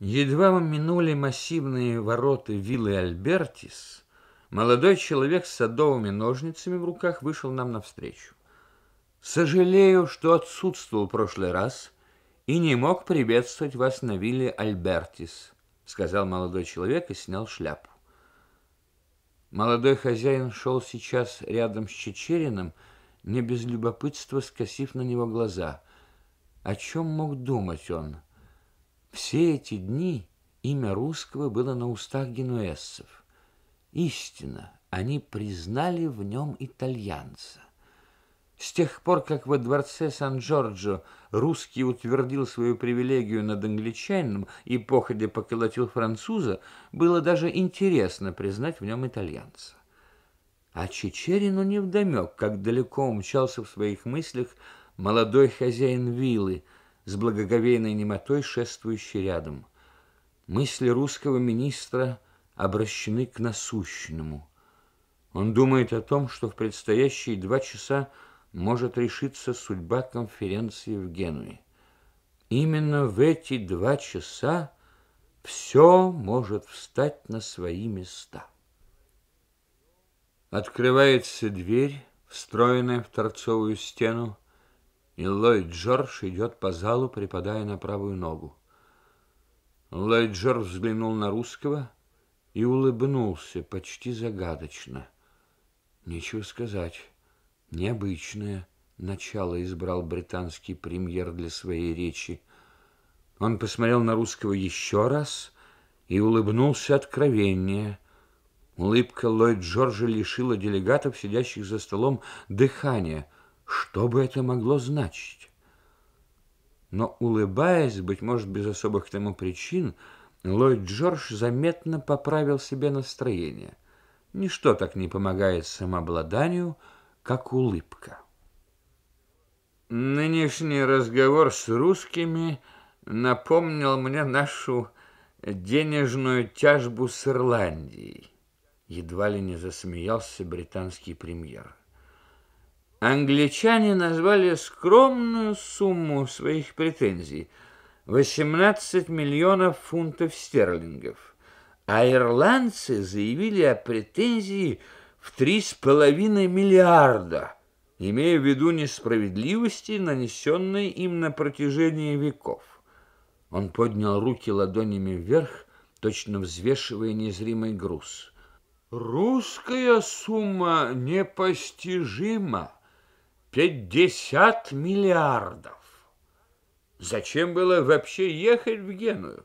Едва мы минули массивные ворота виллы Альбертис, молодой человек с садовыми ножницами в руках вышел нам навстречу. Сожалею, что отсутствовал в прошлый раз и не мог приветствовать вас на вилле Альбертис, сказал молодой человек и снял шляпу. Молодой хозяин шел сейчас рядом с Чечериным, не без любопытства скосив на него глаза. О чем мог думать он? — все эти дни имя русского было на устах генуэзцев. Истинно, они признали в нем итальянца. С тех пор, как во дворце Сан-Джорджо русский утвердил свою привилегию над англичанином и походе поколотил француза, было даже интересно признать в нем итальянца. А Чечерину невдомек, как далеко умчался в своих мыслях молодой хозяин виллы – с благоговейной немотой шествующий рядом. Мысли русского министра обращены к насущному. Он думает о том, что в предстоящие два часа может решиться судьба конференции в Генуе. Именно в эти два часа все может встать на свои места. Открывается дверь, встроенная в торцовую стену, и Ллойд Джордж идет по залу, припадая на правую ногу. Ллойд Джордж взглянул на русского и улыбнулся почти загадочно. Нечего сказать, необычное начало избрал британский премьер для своей речи. Он посмотрел на русского еще раз и улыбнулся откровеннее. Улыбка Ллойд Джорджа лишила делегатов, сидящих за столом, дыхания — что бы это могло значить? Но, улыбаясь, быть может, без особых к тому причин, Ллойд Джордж заметно поправил себе настроение. Ничто так не помогает самообладанию, как улыбка. Нынешний разговор с русскими напомнил мне нашу денежную тяжбу с Ирландией. Едва ли не засмеялся британский премьер англичане назвали скромную сумму своих претензий – 18 миллионов фунтов стерлингов, а ирландцы заявили о претензии в 3,5 миллиарда, имея в виду несправедливости, нанесенные им на протяжении веков. Он поднял руки ладонями вверх, точно взвешивая незримый груз. «Русская сумма непостижима!» 50 миллиардов. Зачем было вообще ехать в Геную?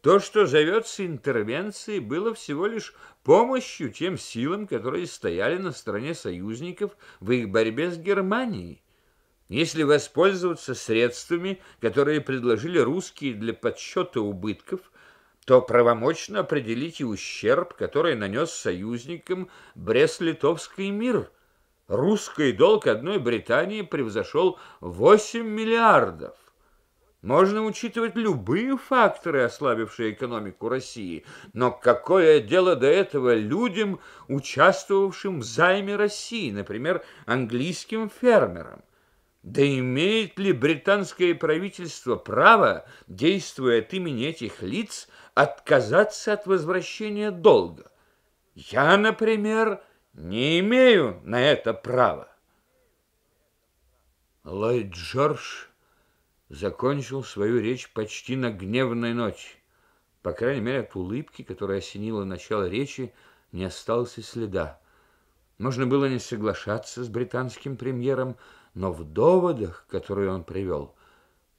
То, что зовется интервенцией, было всего лишь помощью тем силам, которые стояли на стороне союзников в их борьбе с Германией. Если воспользоваться средствами, которые предложили русские для подсчета убытков, то правомочно определить и ущерб, который нанес союзникам Брест-Литовский мир – русский долг одной Британии превзошел 8 миллиардов. Можно учитывать любые факторы, ослабившие экономику России, но какое дело до этого людям, участвовавшим в займе России, например, английским фермерам? Да имеет ли британское правительство право, действуя от имени этих лиц, отказаться от возвращения долга? Я, например, не имею на это права. Ллойд Джордж закончил свою речь почти на гневной ночи. По крайней мере, от улыбки, которая осенила начало речи, не осталось и следа. Можно было не соглашаться с британским премьером, но в доводах, которые он привел,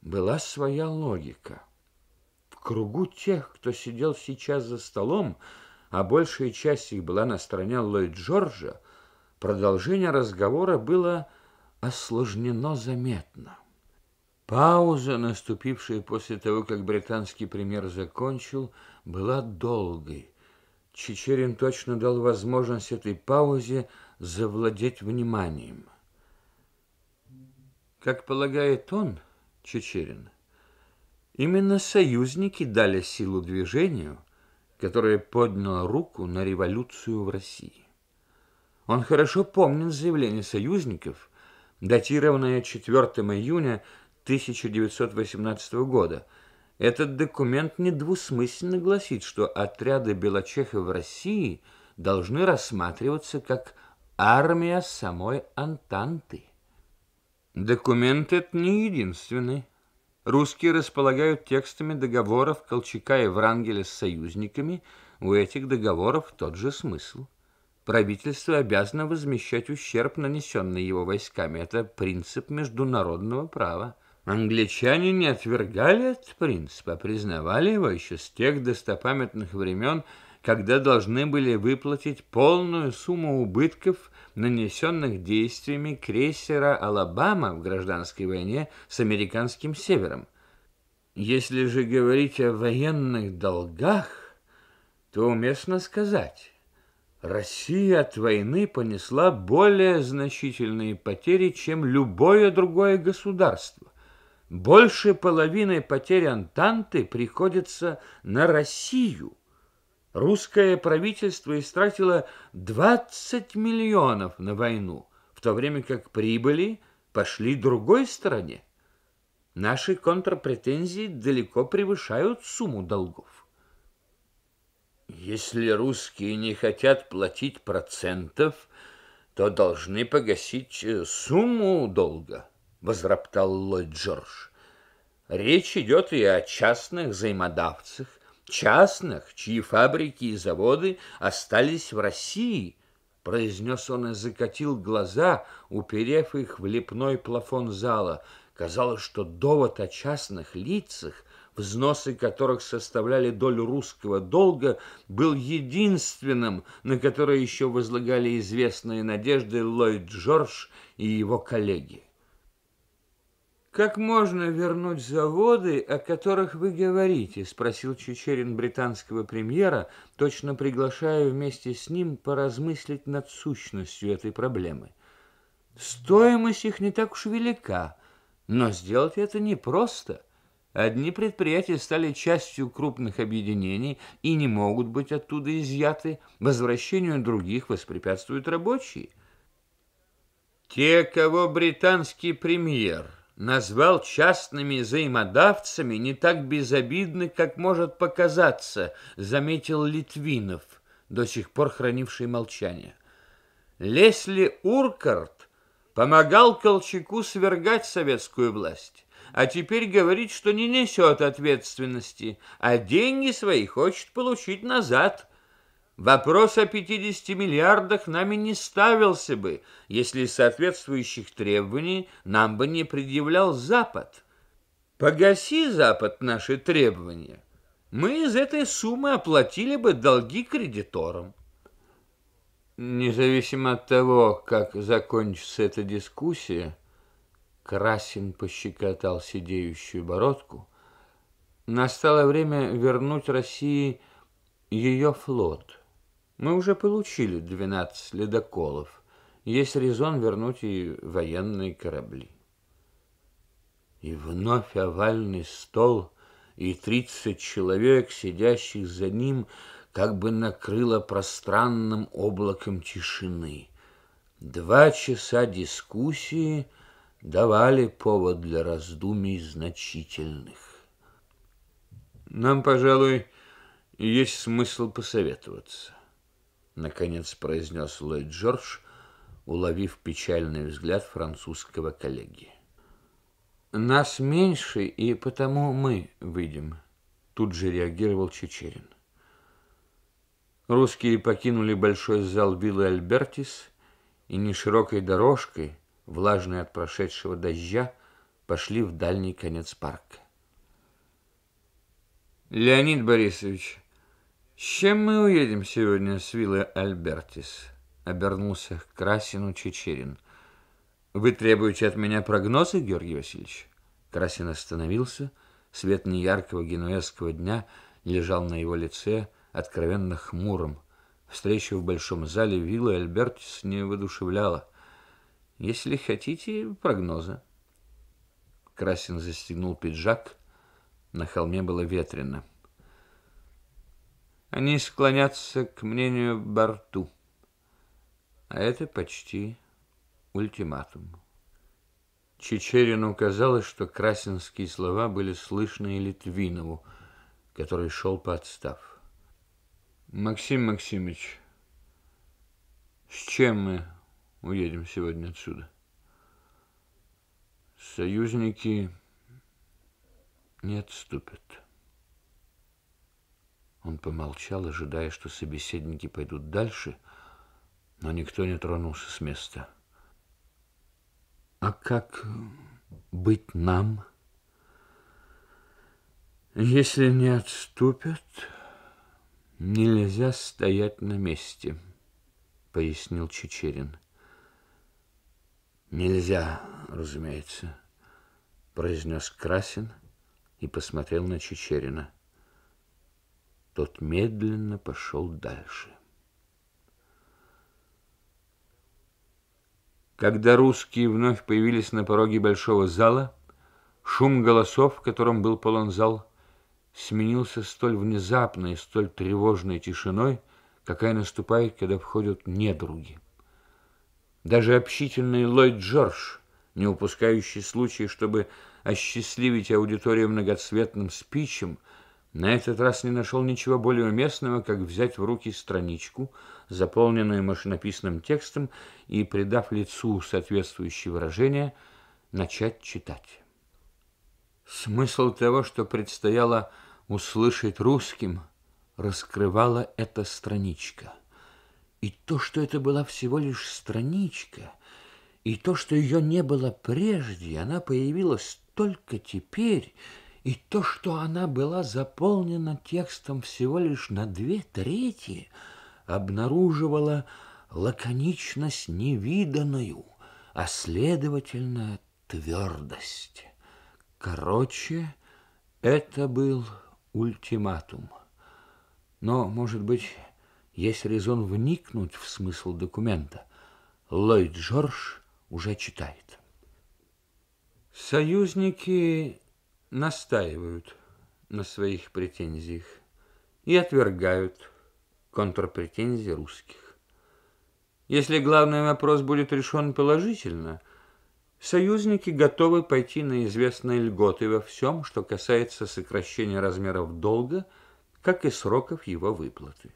была своя логика. В кругу тех, кто сидел сейчас за столом, а большая часть их была на стороне Ллойд Джорджа, продолжение разговора было осложнено заметно. Пауза, наступившая после того, как британский премьер закончил, была долгой. Чечерин точно дал возможность этой паузе завладеть вниманием. Как полагает он, Чечерин, именно союзники дали силу движению – которая подняла руку на революцию в России. Он хорошо помнит заявление союзников, датированное 4 июня 1918 года. Этот документ недвусмысленно гласит, что отряды белочехов в России должны рассматриваться как армия самой Антанты. Документ этот не единственный. Русские располагают текстами договоров Колчака и Врангеля с союзниками. У этих договоров тот же смысл. Правительство обязано возмещать ущерб, нанесенный его войсками. Это принцип международного права. Англичане не отвергали этот принцип, а признавали его еще с тех достопамятных времен – когда должны были выплатить полную сумму убытков, нанесенных действиями крейсера «Алабама» в гражданской войне с американским севером. Если же говорить о военных долгах, то уместно сказать, Россия от войны понесла более значительные потери, чем любое другое государство. Больше половины потерь Антанты приходится на Россию. Русское правительство истратило 20 миллионов на войну, в то время как прибыли пошли другой стороне. Наши контрпретензии далеко превышают сумму долгов. Если русские не хотят платить процентов, то должны погасить э, сумму долга, возраптал Ллойд Джордж. Речь идет и о частных взаимодавцах, частных, чьи фабрики и заводы остались в России, произнес он и закатил глаза, уперев их в лепной плафон зала. Казалось, что довод о частных лицах, взносы которых составляли долю русского долга, был единственным, на который еще возлагали известные надежды Ллойд Джордж и его коллеги. «Как можно вернуть заводы, о которых вы говорите?» – спросил Чечерин британского премьера, точно приглашая вместе с ним поразмыслить над сущностью этой проблемы. «Стоимость их не так уж велика, но сделать это непросто. Одни предприятия стали частью крупных объединений и не могут быть оттуда изъяты, возвращению других воспрепятствуют рабочие». «Те, кого британский премьер назвал частными взаимодавцами не так безобидны, как может показаться, заметил Литвинов, до сих пор хранивший молчание. Лесли Уркарт помогал Колчаку свергать советскую власть, а теперь говорит, что не несет ответственности, а деньги свои хочет получить назад – Вопрос о 50 миллиардах нами не ставился бы, если соответствующих требований нам бы не предъявлял Запад. Погаси, Запад, наши требования. Мы из этой суммы оплатили бы долги кредиторам. Независимо от того, как закончится эта дискуссия, Красин пощекотал сидеющую бородку, настало время вернуть России ее флот. Мы уже получили 12 ледоколов. Есть резон вернуть и военные корабли. И вновь овальный стол и тридцать человек, сидящих за ним, как бы накрыло пространным облаком тишины. Два часа дискуссии давали повод для раздумий значительных. Нам, пожалуй, есть смысл посоветоваться наконец произнес Ллойд Джордж, уловив печальный взгляд французского коллеги. Нас меньше, и потому мы выйдем, тут же реагировал Чечерин. Русские покинули большой зал виллы Альбертис и неширокой дорожкой, влажной от прошедшего дождя, пошли в дальний конец парка. Леонид Борисович, «С чем мы уедем сегодня с виллы Альбертис?» — обернулся к Красину Чечерин. «Вы требуете от меня прогнозы, Георгий Васильевич?» Красин остановился. Свет неяркого генуэзского дня лежал на его лице откровенно хмурым. Встреча в большом зале виллы Альбертис не воодушевляла. «Если хотите, прогнозы». Красин застегнул пиджак. На холме было ветрено. Они склонятся к мнению борту, А это почти ультиматум. Чечерину казалось, что красинские слова были слышны и Литвинову, который шел по отстав. «Максим Максимович, с чем мы уедем сегодня отсюда?» «Союзники не отступят». Он помолчал, ожидая, что собеседники пойдут дальше, но никто не тронулся с места. «А как быть нам?» Если не отступят, нельзя стоять на месте, пояснил Чечерин. Нельзя, разумеется, произнес Красин и посмотрел на Чечерина. Тот медленно пошел дальше. Когда русские вновь появились на пороге большого зала, шум голосов, в котором был полон зал, сменился столь внезапной и столь тревожной тишиной, какая наступает, когда входят недруги. Даже общительный Ллойд Джордж, не упускающий случай, чтобы осчастливить аудиторию многоцветным спичем, на этот раз не нашел ничего более уместного, как взять в руки страничку, заполненную машинописным текстом, и, придав лицу соответствующее выражение, начать читать. Смысл того, что предстояло услышать русским, раскрывала эта страничка. И то, что это была всего лишь страничка, и то, что ее не было прежде, она появилась только теперь – и то, что она была заполнена текстом всего лишь на две трети, обнаруживала лаконичность невиданную, а следовательно твердость. Короче, это был ультиматум. Но, может быть, есть резон вникнуть в смысл документа. Ллойд Джордж уже читает. Союзники настаивают на своих претензиях и отвергают контрпретензии русских. Если главный вопрос будет решен положительно, союзники готовы пойти на известные льготы во всем, что касается сокращения размеров долга, как и сроков его выплаты.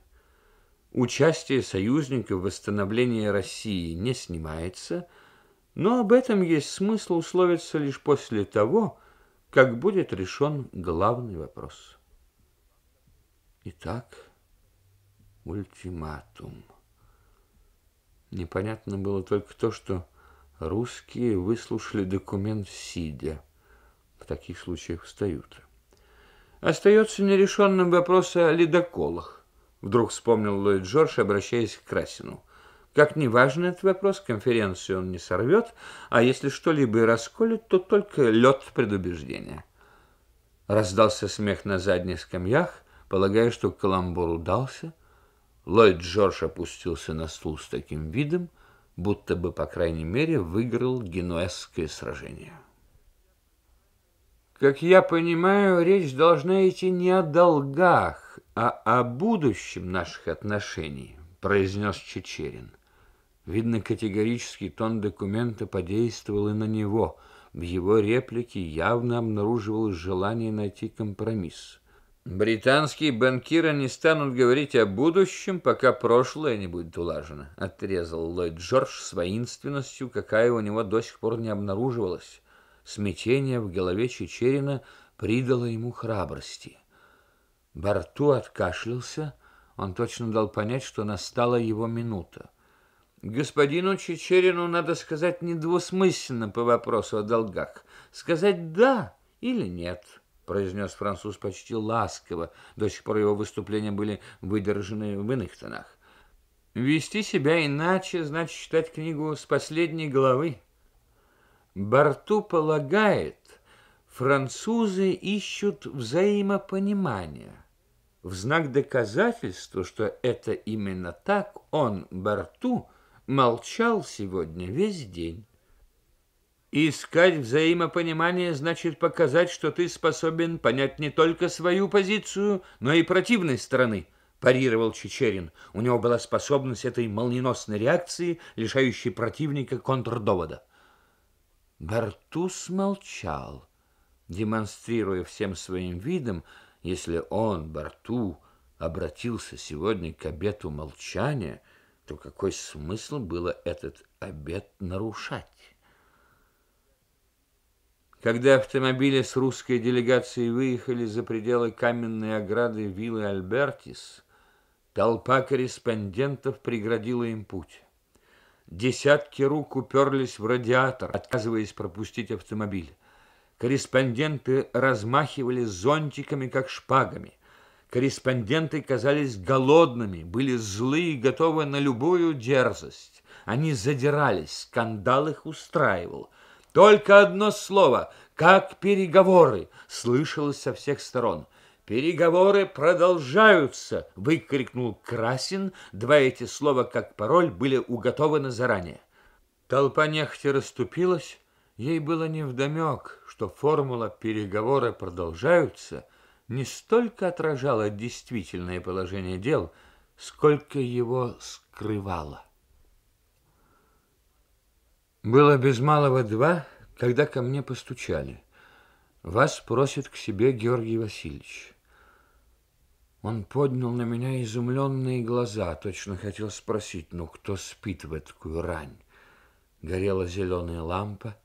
Участие союзников в восстановлении России не снимается, но об этом есть смысл условиться лишь после того, как как будет решен главный вопрос. Итак, ультиматум. Непонятно было только то, что русские выслушали документ сидя. В таких случаях встают. Остается нерешенным вопрос о ледоколах. Вдруг вспомнил Ллойд Джордж, обращаясь к Красину. Как ни важен этот вопрос, конференцию он не сорвет, а если что-либо и расколет, то только лед предубеждения. Раздался смех на задних скамьях, полагая, что каламбур удался. Ллойд Джордж опустился на стул с таким видом, будто бы, по крайней мере, выиграл генуэзское сражение. Как я понимаю, речь должна идти не о долгах, а о будущем наших отношений, произнес Чечерин. Видно, категорический тон документа подействовал и на него. В его реплике явно обнаруживалось желание найти компромисс. «Британские банкиры не станут говорить о будущем, пока прошлое не будет улажено», — отрезал Ллойд Джордж с воинственностью, какая у него до сих пор не обнаруживалась. Смятение в голове Чечерина придало ему храбрости. Барту откашлялся, он точно дал понять, что настала его минута. Господину Чечерину, надо сказать, недвусмысленно по вопросу о долгах. Сказать «да» или «нет», произнес француз почти ласково. До сих пор его выступления были выдержаны в иных тонах. Вести себя иначе, значит читать книгу с последней главы. Барту полагает, французы ищут взаимопонимания. В знак доказательства, что это именно так, он, Барту, молчал сегодня весь день. Искать взаимопонимание значит показать, что ты способен понять не только свою позицию, но и противной стороны, парировал Чечерин. У него была способность этой молниеносной реакции, лишающей противника контрдовода. Бартус молчал, демонстрируя всем своим видом, если он, Барту, обратился сегодня к обету молчания – то какой смысл было этот обед нарушать? Когда автомобили с русской делегацией выехали за пределы каменной ограды виллы Альбертис, толпа корреспондентов преградила им путь. Десятки рук уперлись в радиатор, отказываясь пропустить автомобиль. Корреспонденты размахивали зонтиками, как шпагами. Корреспонденты казались голодными, были злы и готовы на любую дерзость. Они задирались, скандал их устраивал. Только одно слово, как переговоры, слышалось со всех сторон. «Переговоры продолжаются!» — выкрикнул Красин. Два эти слова, как пароль, были уготованы заранее. Толпа нехти расступилась. Ей было невдомек, что формула «переговоры продолжаются» — не столько отражало действительное положение дел, сколько его скрывало. Было без малого два, когда ко мне постучали. Вас просит к себе Георгий Васильевич. Он поднял на меня изумленные глаза, точно хотел спросить, ну кто спит в эту рань? Горела зеленая лампа,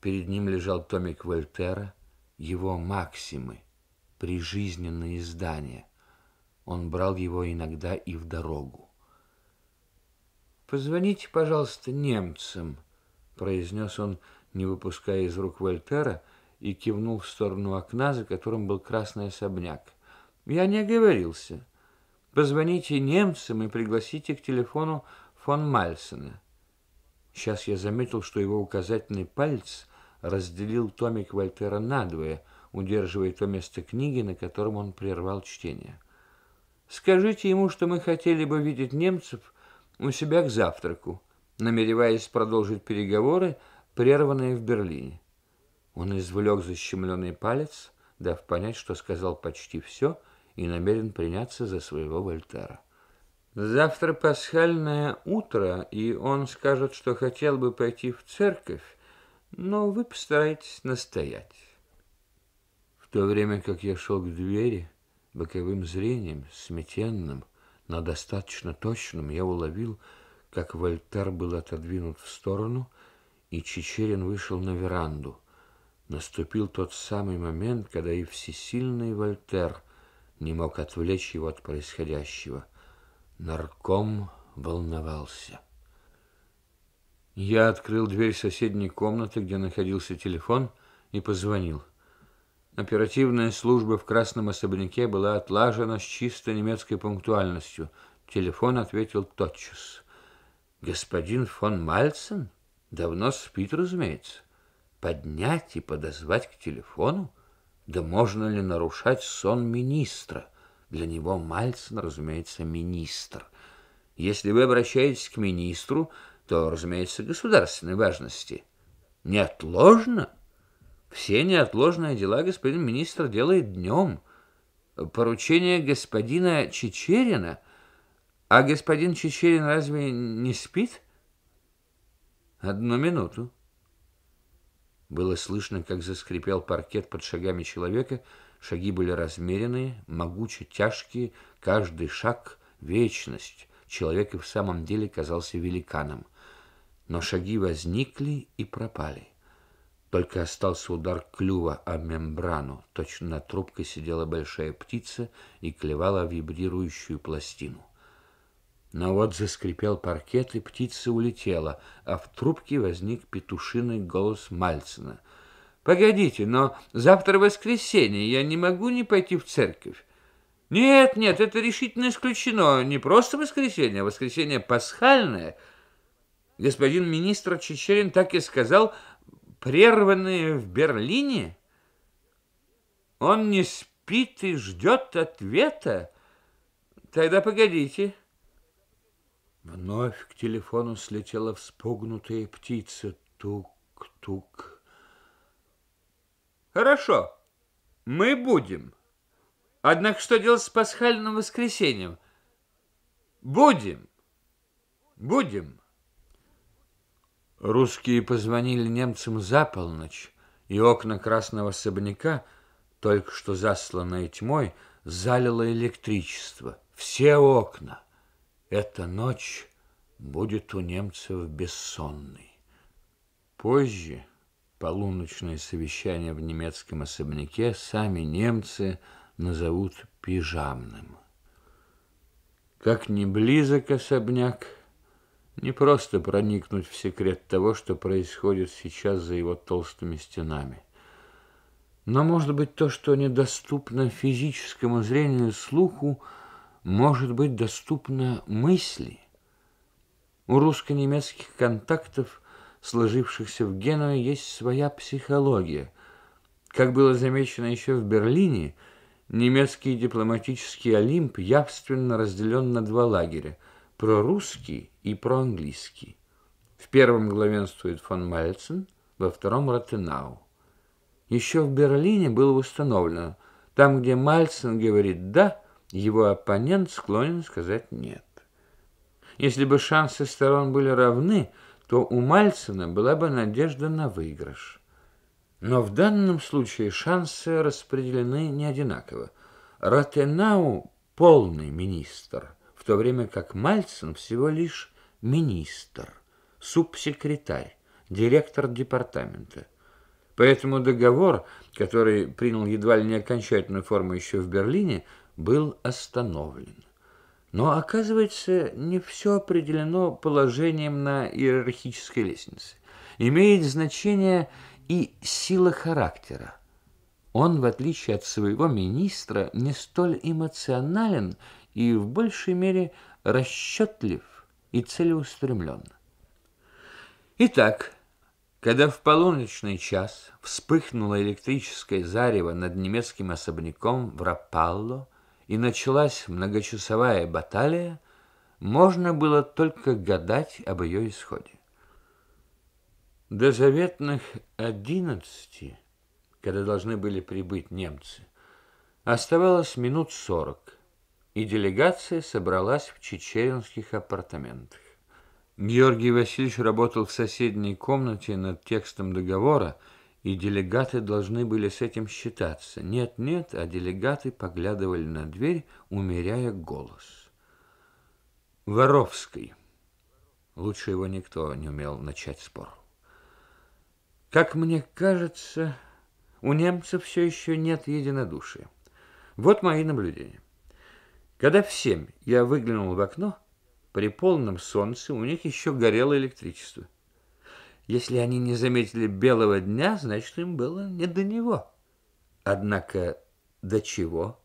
перед ним лежал томик Вольтера, его «Максимы» прижизненное издание. Он брал его иногда и в дорогу. «Позвоните, пожалуйста, немцам», — произнес он, не выпуская из рук Вольтера, и кивнул в сторону окна, за которым был красный особняк. «Я не оговорился. Позвоните немцам и пригласите к телефону фон Мальсена. Сейчас я заметил, что его указательный палец разделил томик Вольтера надвое — удерживая то место книги, на котором он прервал чтение. «Скажите ему, что мы хотели бы видеть немцев у себя к завтраку», намереваясь продолжить переговоры, прерванные в Берлине. Он извлек защемленный палец, дав понять, что сказал почти все и намерен приняться за своего Вольтера. Завтра пасхальное утро, и он скажет, что хотел бы пойти в церковь, но вы постарайтесь настоять. В то время как я шел к двери, боковым зрением, сметенным, но достаточно точным, я уловил, как Вольтер был отодвинут в сторону, и Чечерин вышел на веранду. Наступил тот самый момент, когда и всесильный Вольтер не мог отвлечь его от происходящего. Нарком волновался. Я открыл дверь соседней комнаты, где находился телефон, и позвонил. Оперативная служба в Красном особняке была отлажена с чисто немецкой пунктуальностью. Телефон ответил тотчас. «Господин фон Мальцен? Давно спит, разумеется. Поднять и подозвать к телефону? Да можно ли нарушать сон министра? Для него Мальцен, разумеется, министр. Если вы обращаетесь к министру, то, разумеется, государственной важности. Неотложно?» Все неотложные дела господин министр делает днем. Поручение господина Чечерина. А господин Чечерин разве не спит? Одну минуту. Было слышно, как заскрипел паркет под шагами человека. Шаги были размеренные, могуче тяжкие. Каждый шаг — вечность. Человек и в самом деле казался великаном. Но шаги возникли и пропали. Только остался удар клюва о мембрану. Точно над трубкой сидела большая птица и клевала вибрирующую пластину. Но вот заскрипел паркет, и птица улетела, а в трубке возник петушиный голос Мальцина. «Погодите, но завтра воскресенье, я не могу не пойти в церковь». «Нет, нет, это решительно исключено. Не просто воскресенье, а воскресенье пасхальное». Господин министр Чечерин так и сказал, прерванные в Берлине? Он не спит и ждет ответа? Тогда погодите. Вновь к телефону слетела вспугнутая птица. Тук-тук. Хорошо, мы будем. Однако что делать с пасхальным воскресеньем? Будем. Будем. Русские позвонили немцам за полночь, и окна красного особняка, только что засланные тьмой, залило электричество. Все окна. Эта ночь будет у немцев бессонной. Позже полуночное совещание в немецком особняке сами немцы назовут пижамным. Как не близок особняк, не просто проникнуть в секрет того, что происходит сейчас за его толстыми стенами. Но, может быть, то, что недоступно физическому зрению и слуху, может быть доступно мысли. У русско-немецких контактов, сложившихся в Генуе, есть своя психология. Как было замечено еще в Берлине, немецкий дипломатический Олимп явственно разделен на два лагеря – про русский и про английский. В первом главенствует фон Мальцен, во втором – Ротенау. Еще в Берлине было установлено, там, где Мальцен говорит «да», его оппонент склонен сказать «нет». Если бы шансы сторон были равны, то у Мальцина была бы надежда на выигрыш. Но в данном случае шансы распределены не одинаково. Ротенау – полный министр – то время как Мальцин всего лишь министр, субсекретарь, директор департамента. Поэтому договор, который принял едва ли не окончательную форму еще в Берлине, был остановлен. Но, оказывается, не все определено положением на иерархической лестнице. Имеет значение и сила характера. Он, в отличие от своего министра, не столь эмоционален, и в большей мере расчетлив и целеустремлен. Итак, когда в полуночный час вспыхнуло электрическое зарево над немецким особняком в Рапалло и началась многочасовая баталия, можно было только гадать об ее исходе. До заветных одиннадцати, когда должны были прибыть немцы, оставалось минут сорок и делегация собралась в чечеринских апартаментах. Георгий Васильевич работал в соседней комнате над текстом договора, и делегаты должны были с этим считаться. Нет-нет, а делегаты поглядывали на дверь, умеряя голос. Воровский. Лучше его никто не умел начать спор. Как мне кажется, у немцев все еще нет единодушия. Вот мои наблюдения. Когда в семь я выглянул в окно, при полном солнце у них еще горело электричество. Если они не заметили белого дня, значит, им было не до него. Однако до чего?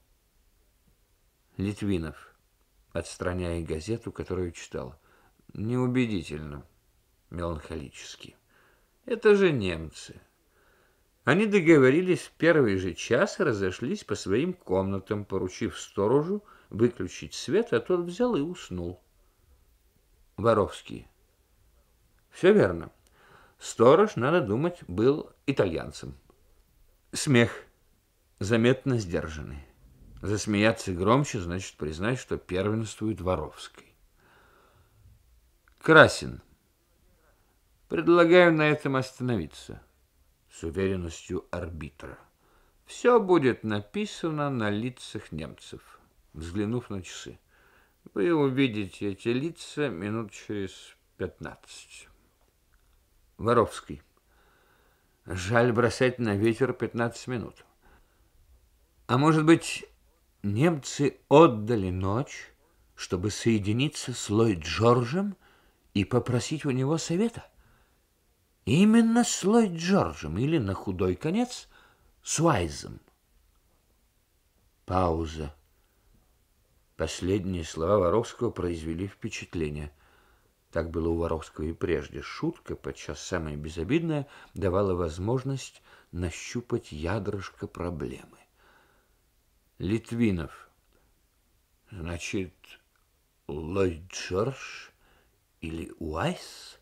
Литвинов, отстраняя газету, которую читал. Неубедительно, меланхолически. Это же немцы. Они договорились в первый же час и разошлись по своим комнатам, поручив сторожу, выключить свет, а тот взял и уснул. Воровский. Все верно. Сторож, надо думать, был итальянцем. Смех. Заметно сдержанный. Засмеяться громче, значит признать, что первенствует Воровский. Красин. Предлагаю на этом остановиться. С уверенностью арбитра. Все будет написано на лицах немцев взглянув на часы. Вы увидите эти лица минут через пятнадцать. Воровский. Жаль бросать на ветер пятнадцать минут. А может быть, немцы отдали ночь, чтобы соединиться с Ллойд Джорджем и попросить у него совета? Именно с Ллойд Джорджем или, на худой конец, с Уайзом. Пауза. Последние слова Воровского произвели впечатление. Так было у Воровского и прежде. Шутка, подчас самая безобидная, давала возможность нащупать ядрышко проблемы. Литвинов. Значит, Лойджерш или Уайс?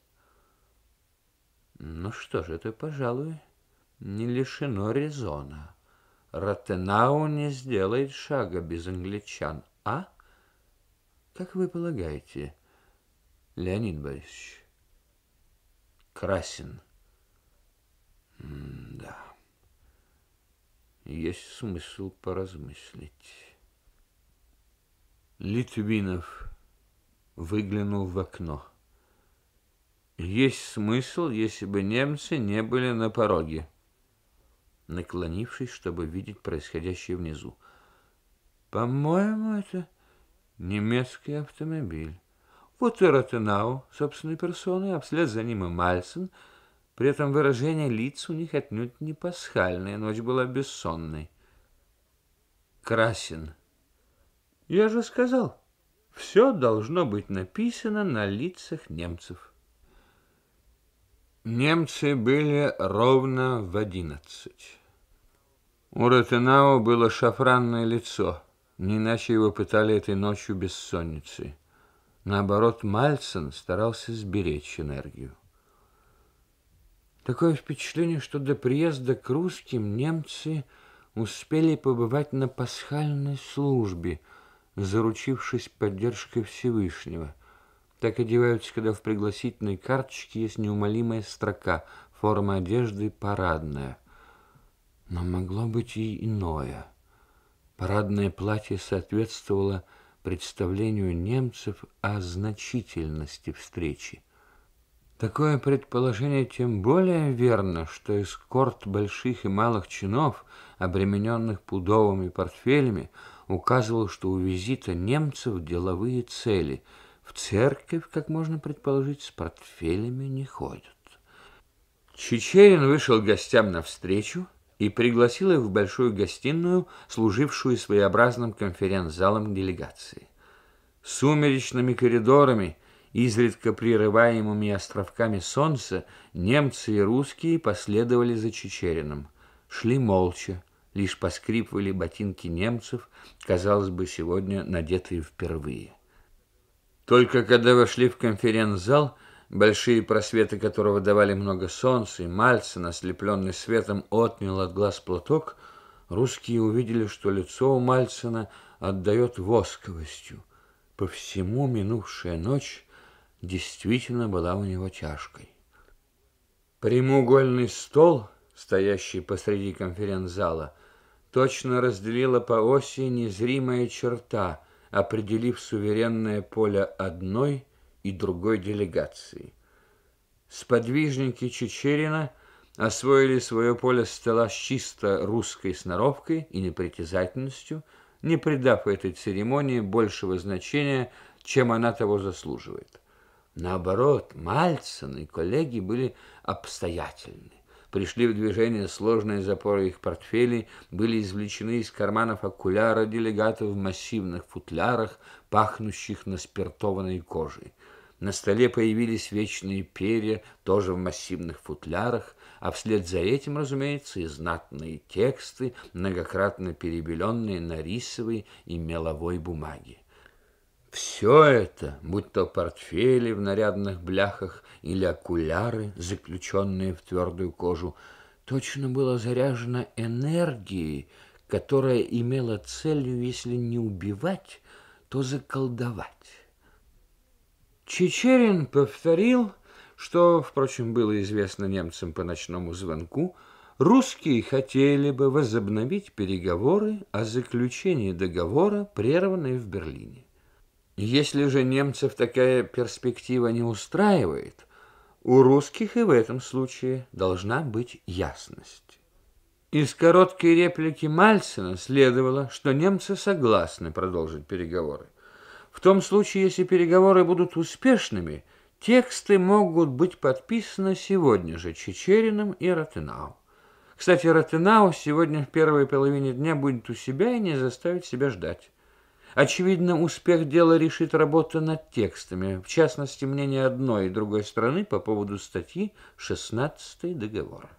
Ну что ж, это, пожалуй, не лишено резона. Ротенау не сделает шага без англичан, а? Как вы полагаете, Леонид Борисович? Красин. М да. Есть смысл поразмыслить. Литвинов выглянул в окно. Есть смысл, если бы немцы не были на пороге. Наклонившись, чтобы видеть происходящее внизу, по-моему, это немецкий автомобиль. Вот и Ротенау собственной персоной, а вслед за ним и Мальсон. При этом выражение лиц у них отнюдь не пасхальное, ночь была бессонной. Красин. Я же сказал, все должно быть написано на лицах немцев. Немцы были ровно в одиннадцать. У Ротенау было шафранное лицо — не иначе его пытали этой ночью бессонницей. Наоборот, Мальсон старался сберечь энергию. Такое впечатление, что до приезда к русским немцы успели побывать на пасхальной службе, заручившись поддержкой Всевышнего. Так одеваются, когда в пригласительной карточке есть неумолимая строка «Форма одежды парадная». Но могло быть и иное – Парадное платье соответствовало представлению немцев о значительности встречи. Такое предположение тем более верно, что эскорт больших и малых чинов, обремененных пудовыми портфелями, указывал, что у визита немцев деловые цели. В церковь, как можно предположить, с портфелями не ходят. Чечерин вышел гостям навстречу, и пригласил их в большую гостиную, служившую своеобразным конференц-залом делегации. Сумеречными коридорами, изредка прерываемыми островками солнца, немцы и русские последовали за Чечериным. Шли молча, лишь поскрипывали ботинки немцев, казалось бы, сегодня надетые впервые. Только когда вошли в конференц-зал – большие просветы которого давали много солнца, и Мальцин, ослепленный светом, отнял от глаз платок, русские увидели, что лицо у Мальцина отдает восковостью. По всему минувшая ночь действительно была у него тяжкой. Прямоугольный стол, стоящий посреди конференц-зала, точно разделила по оси незримая черта, определив суверенное поле одной – и другой делегации. Сподвижники Чечерина освоили свое поле стола с чисто русской сноровкой и непритязательностью, не придав этой церемонии большего значения, чем она того заслуживает. Наоборот, Мальцин и коллеги были обстоятельны. Пришли в движение сложные запоры их портфелей, были извлечены из карманов окуляра делегатов в массивных футлярах, пахнущих наспиртованной кожей. На столе появились вечные перья, тоже в массивных футлярах, а вслед за этим, разумеется, и знатные тексты, многократно перебеленные на рисовой и меловой бумаге. Все это, будь то портфели в нарядных бляхах или окуляры, заключенные в твердую кожу, точно было заряжено энергией, которая имела целью, если не убивать, то заколдовать. Чечерин повторил, что, впрочем, было известно немцам по ночному звонку, русские хотели бы возобновить переговоры о заключении договора, прерванной в Берлине. Если же немцев такая перспектива не устраивает, у русских и в этом случае должна быть ясность. Из короткой реплики Мальцина следовало, что немцы согласны продолжить переговоры. В том случае, если переговоры будут успешными, тексты могут быть подписаны сегодня же Чечерином и Ротенау. Кстати, Ротенау сегодня в первой половине дня будет у себя и не заставит себя ждать. Очевидно, успех дела решит работа над текстами, в частности, мнение одной и другой страны по поводу статьи 16 договора.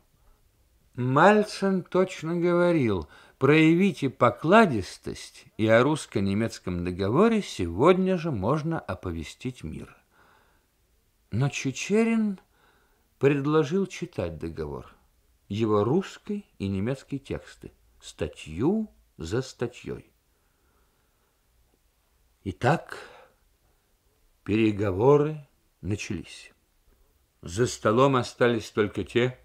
Мальцин точно говорил, проявите покладистость, и о русско-немецком договоре сегодня же можно оповестить мир. Но Чечерин предложил читать договор, его русской и немецкой тексты, статью за статьей. Итак, переговоры начались. За столом остались только те,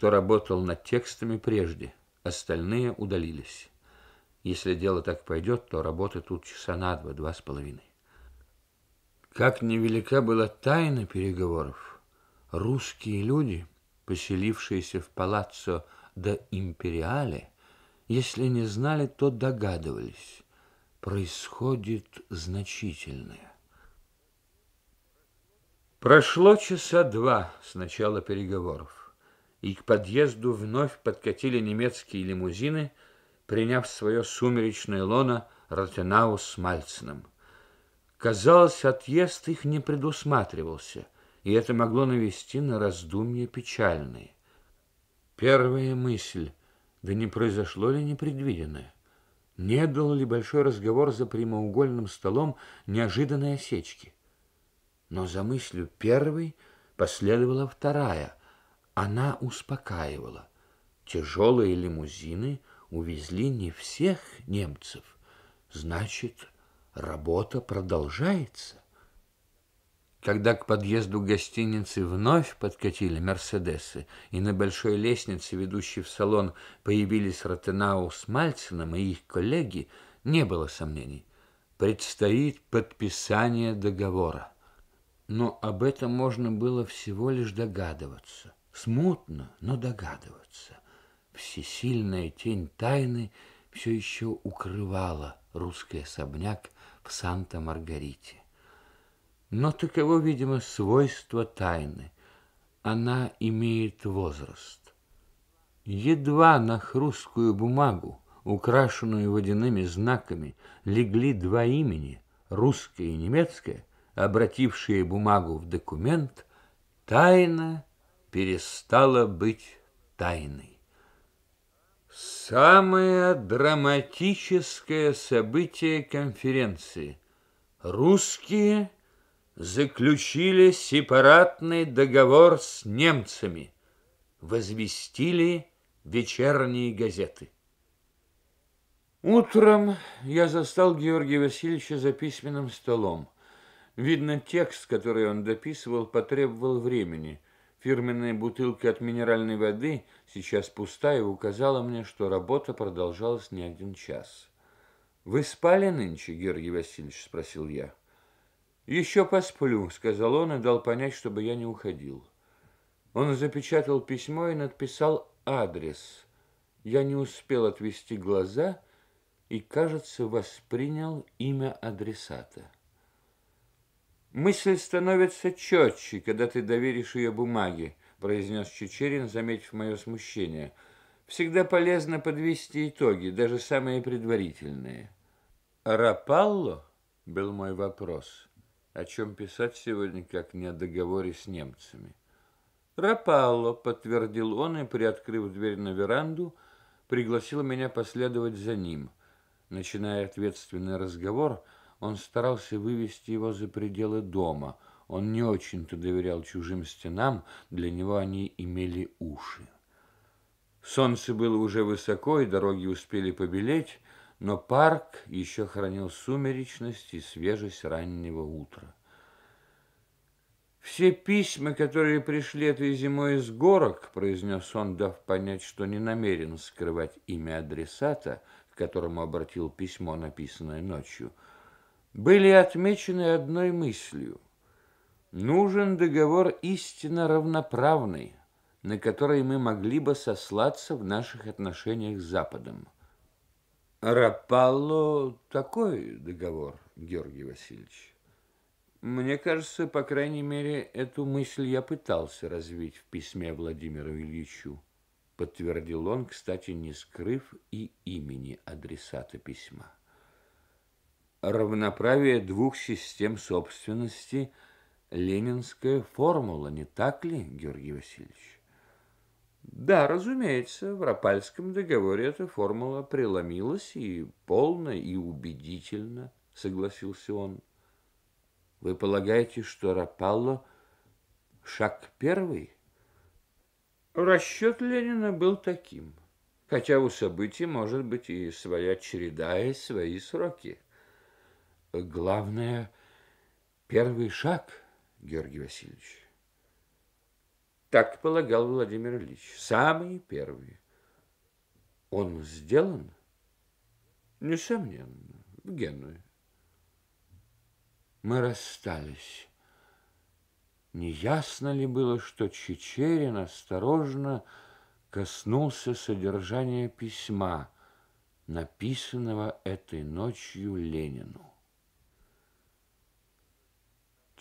кто работал над текстами прежде, остальные удалились. Если дело так пойдет, то работы тут часа на два, два с половиной. Как невелика была тайна переговоров, русские люди, поселившиеся в палаццо до Империале, если не знали, то догадывались, происходит значительное. Прошло часа два с начала переговоров и к подъезду вновь подкатили немецкие лимузины, приняв свое сумеречное лоно Ротенау с Мальцином. Казалось, отъезд их не предусматривался, и это могло навести на раздумья печальные. Первая мысль, да не произошло ли непредвиденное? Не дал ли большой разговор за прямоугольным столом неожиданной осечки? Но за мыслью первой последовала вторая — она успокаивала. Тяжелые лимузины увезли не всех немцев. Значит, работа продолжается. Когда к подъезду гостиницы вновь подкатили «Мерседесы», и на большой лестнице, ведущей в салон, появились Ротенау с Мальцином и их коллеги, не было сомнений. Предстоит подписание договора. Но об этом можно было всего лишь догадываться. Смутно, но догадываться. Всесильная тень тайны все еще укрывала русский особняк в Санта-Маргарите. Но таково, видимо, свойство тайны. Она имеет возраст. Едва на хрусткую бумагу, украшенную водяными знаками, легли два имени, русское и немецкое, обратившие бумагу в документ, тайна – перестала быть тайной. Самое драматическое событие конференции. Русские заключили сепаратный договор с немцами, возвестили вечерние газеты. Утром я застал Георгия Васильевича за письменным столом. Видно, текст, который он дописывал, потребовал времени – Фирменная бутылка от минеральной воды сейчас пустая указала мне, что работа продолжалась не один час. «Вы спали нынче, Георгий Васильевич?» – спросил я. «Еще посплю», – сказал он и дал понять, чтобы я не уходил. Он запечатал письмо и надписал адрес. Я не успел отвести глаза и, кажется, воспринял имя адресата. Мысль становится четче, когда ты доверишь ее бумаге, произнес Чечерин, заметив мое смущение. Всегда полезно подвести итоги, даже самые предварительные. «Рапалло?» – был мой вопрос. О чем писать сегодня, как не о договоре с немцами? «Рапалло», – подтвердил он и, приоткрыв дверь на веранду, пригласил меня последовать за ним. Начиная ответственный разговор – он старался вывести его за пределы дома. Он не очень-то доверял чужим стенам, для него они имели уши. Солнце было уже высоко, и дороги успели побелеть, но парк еще хранил сумеречность и свежесть раннего утра. «Все письма, которые пришли этой зимой из горок», — произнес он, дав понять, что не намерен скрывать имя адресата, к которому обратил письмо, написанное ночью — были отмечены одной мыслью. Нужен договор истинно равноправный, на который мы могли бы сослаться в наших отношениях с Западом. Рапалло такой договор, Георгий Васильевич. Мне кажется, по крайней мере, эту мысль я пытался развить в письме Владимиру Ильичу, подтвердил он, кстати, не скрыв и имени адресата письма равноправие двух систем собственности – ленинская формула, не так ли, Георгий Васильевич? Да, разумеется, в Рапальском договоре эта формула преломилась и полно, и убедительно, согласился он. Вы полагаете, что Рапалло – шаг первый? Расчет Ленина был таким, хотя у событий может быть и своя череда, и свои сроки главное, первый шаг, Георгий Васильевич. Так полагал Владимир Ильич. Самый первый. Он сделан? Несомненно, в Генуе. Мы расстались. Неясно ли было, что Чечерин осторожно коснулся содержания письма, написанного этой ночью Ленину?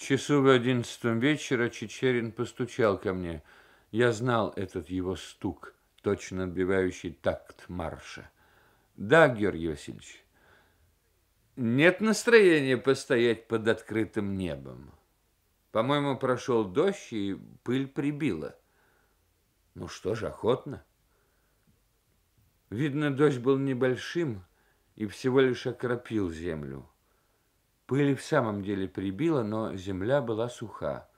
Часу в одиннадцатом вечера Чечерин постучал ко мне. Я знал этот его стук, точно отбивающий такт марша. Да, Георгий Васильевич, нет настроения постоять под открытым небом. По-моему, прошел дождь, и пыль прибила. Ну что же, охотно. Видно, дождь был небольшим и всего лишь окропил землю. Пыль в самом деле прибила, но земля была суха.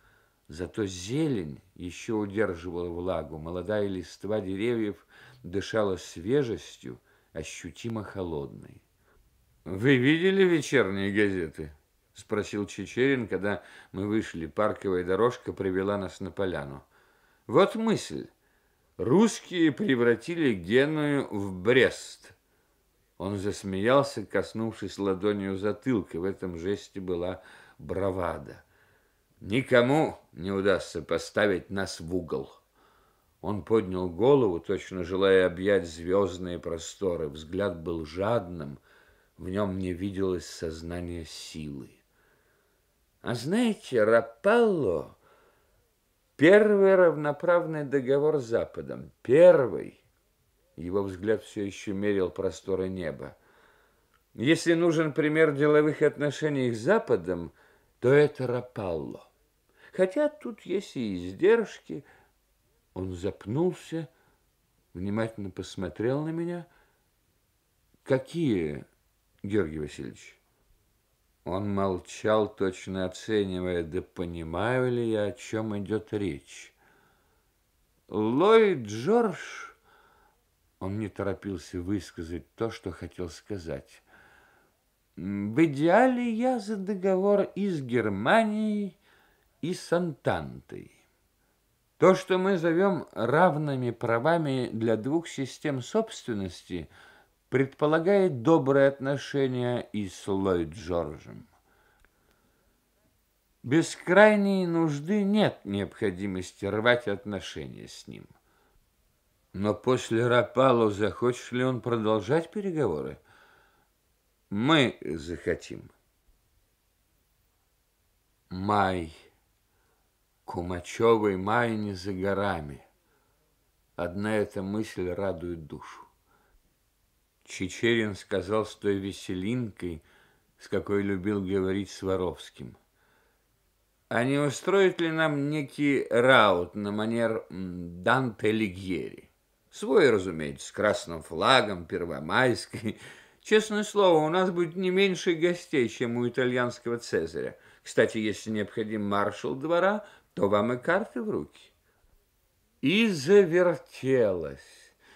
Зато зелень еще удерживала влагу, молодая листва деревьев дышала свежестью, ощутимо холодной. «Вы видели вечерние газеты?» — спросил Чечерин, когда мы вышли. Парковая дорожка привела нас на поляну. «Вот мысль. Русские превратили Геную в Брест». Он засмеялся, коснувшись ладонью затылка. В этом жесте была бравада. «Никому не удастся поставить нас в угол». Он поднял голову, точно желая объять звездные просторы. Взгляд был жадным, в нем не виделось сознание силы. А знаете, Рапалло, первый равноправный договор с Западом, первый, его взгляд все еще мерил просторы неба. Если нужен пример деловых отношений с Западом, то это Рапалло. Хотя тут есть и издержки. Он запнулся, внимательно посмотрел на меня. Какие, Георгий Васильевич? Он молчал, точно оценивая, да понимаю ли я, о чем идет речь. Ллойд Джордж он не торопился высказать то, что хотел сказать. В идеале я за договор и с Германией, и с Антантой. То, что мы зовем равными правами для двух систем собственности, предполагает добрые отношения и с Ллойд Джорджем. Без крайней нужды нет необходимости рвать отношения с ним – но после Рапалу захочет ли он продолжать переговоры? Мы захотим. Май. Кумачевый май не за горами. Одна эта мысль радует душу. Чечерин сказал с той веселинкой, с какой любил говорить Сваровским. А не устроит ли нам некий раут на манер Данте Лигьери? Свой, разумеется, с красным флагом, первомайской. Честное слово, у нас будет не меньше гостей, чем у итальянского Цезаря. Кстати, если необходим маршал двора, то вам и карты в руки. И завертелось.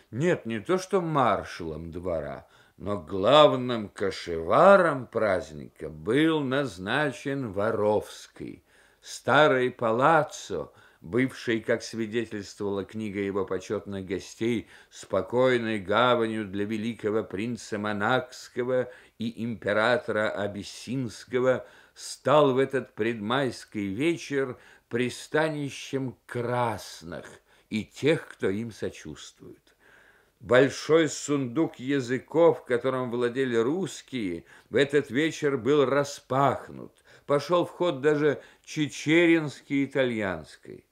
Нет, не то что маршалом двора, но главным кошеваром праздника был назначен Воровский. Старый палаццо — Бывший, как свидетельствовала книга его почетных гостей, спокойной гаванью для великого принца Монакского и императора Абиссинского, стал в этот предмайский вечер пристанищем красных и тех, кто им сочувствует. Большой сундук языков, которым владели русские, в этот вечер был распахнут. Пошел в ход даже чечеринский и итальянский.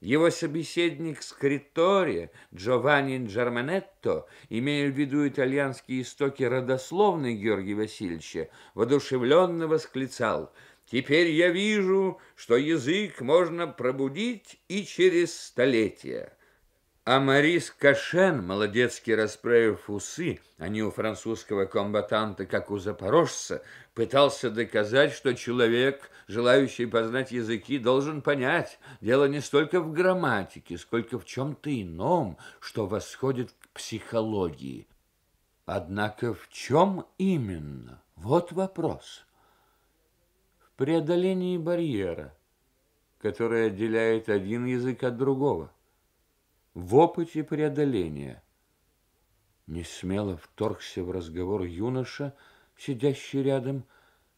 Его собеседник Скритторе, Джованни Джарманетто, имея в виду итальянские истоки родословной Георгия Васильевича, воодушевленно восклицал «Теперь я вижу, что язык можно пробудить и через столетия». А Марис Кашен, молодецкий расправив усы, а не у французского комбатанта, как у запорожца, пытался доказать, что человек, желающий познать языки, должен понять, дело не столько в грамматике, сколько в чем-то ином, что восходит к психологии. Однако в чем именно? Вот вопрос. В преодолении барьера, который отделяет один язык от другого – в опыте преодоления. Не смело вторгся в разговор юноша, сидящий рядом.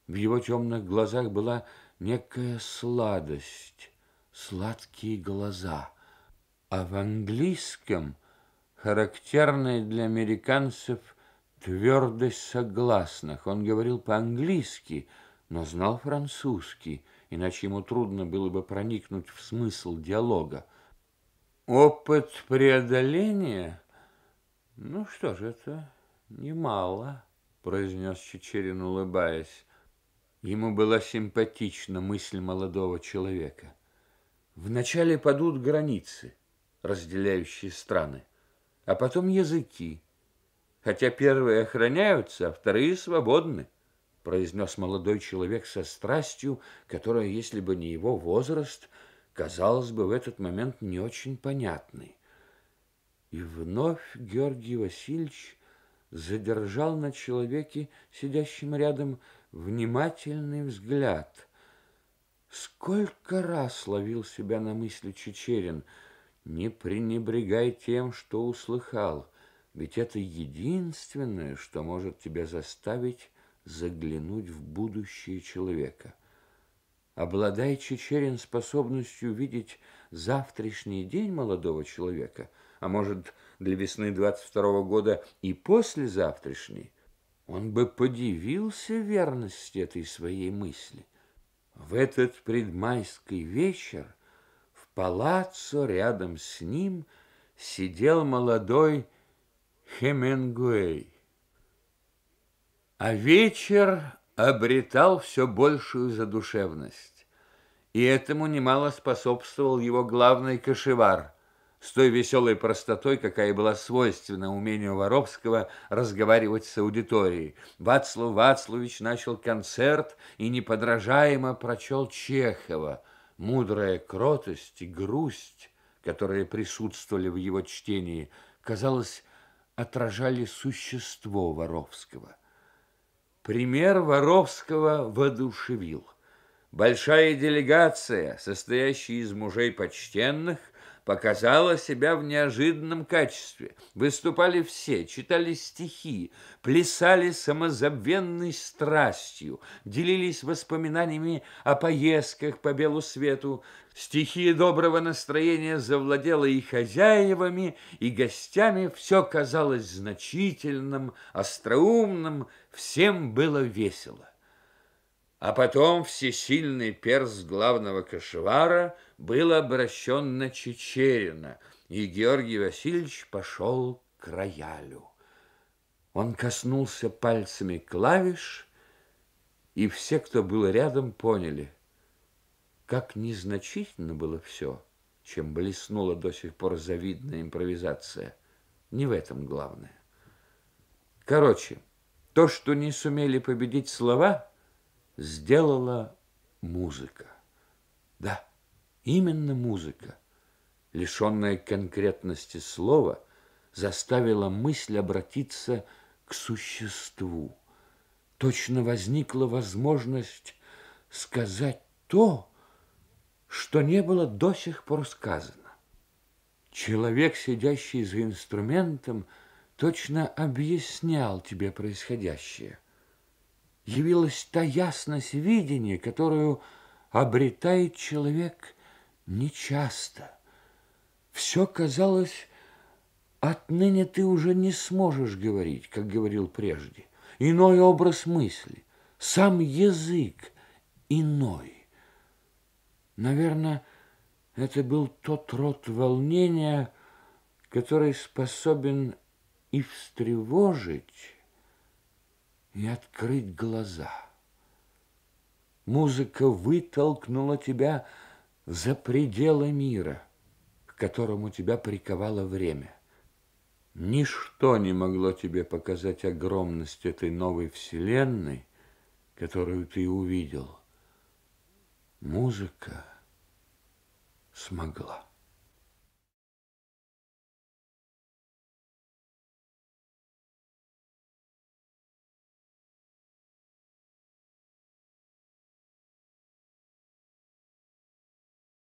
В его темных глазах была некая сладость, сладкие глаза. А в английском характерная для американцев твердость согласных. Он говорил по-английски, но знал французский, иначе ему трудно было бы проникнуть в смысл диалога. Опыт преодоления? Ну что ж, это немало, произнес Чечерин, улыбаясь. Ему была симпатична мысль молодого человека. Вначале падут границы, разделяющие страны, а потом языки. Хотя первые охраняются, а вторые свободны, произнес молодой человек со страстью, которая, если бы не его возраст, — казалось бы, в этот момент не очень понятный. И вновь Георгий Васильевич задержал на человеке, сидящем рядом, внимательный взгляд. Сколько раз ловил себя на мысли Чечерин, не пренебрегай тем, что услыхал, ведь это единственное, что может тебя заставить заглянуть в будущее человека. Обладая Чечерин способностью видеть завтрашний день молодого человека, а может, для весны 22 -го года и послезавтрашний, он бы подивился верности этой своей мысли. В этот предмайский вечер в палаццо рядом с ним сидел молодой Хемингуэй. А вечер обретал все большую задушевность. И этому немало способствовал его главный кошевар с той веселой простотой, какая была свойственна умению Воровского разговаривать с аудиторией. Вацлав Вацлович начал концерт и неподражаемо прочел Чехова «Мудрая кротость и грусть», которые присутствовали в его чтении, казалось, отражали существо Воровского. Пример Воровского воодушевил. Большая делегация, состоящая из мужей почтенных, показала себя в неожиданном качестве. Выступали все, читали стихи, плясали самозабвенной страстью, делились воспоминаниями о поездках по белу свету. Стихи доброго настроения завладела и хозяевами, и гостями. Все казалось значительным, остроумным, всем было весело. А потом всесильный перс главного кошевара – было обращено Чечерина, и Георгий Васильевич пошел к роялю. Он коснулся пальцами клавиш, и все, кто был рядом, поняли, как незначительно было все, чем блеснула до сих пор завидная импровизация. Не в этом главное. Короче, то, что не сумели победить слова, сделала музыка. Да. Именно музыка, лишенная конкретности слова, заставила мысль обратиться к существу. Точно возникла возможность сказать то, что не было до сих пор сказано. Человек, сидящий за инструментом, точно объяснял тебе происходящее. Явилась та ясность видения, которую обретает человек нечасто. Все казалось, отныне ты уже не сможешь говорить, как говорил прежде. Иной образ мысли, сам язык иной. Наверное, это был тот род волнения, который способен и встревожить, и открыть глаза. Музыка вытолкнула тебя за пределы мира, к которому тебя приковало время. Ничто не могло тебе показать огромность этой новой вселенной, которую ты увидел. Музыка смогла.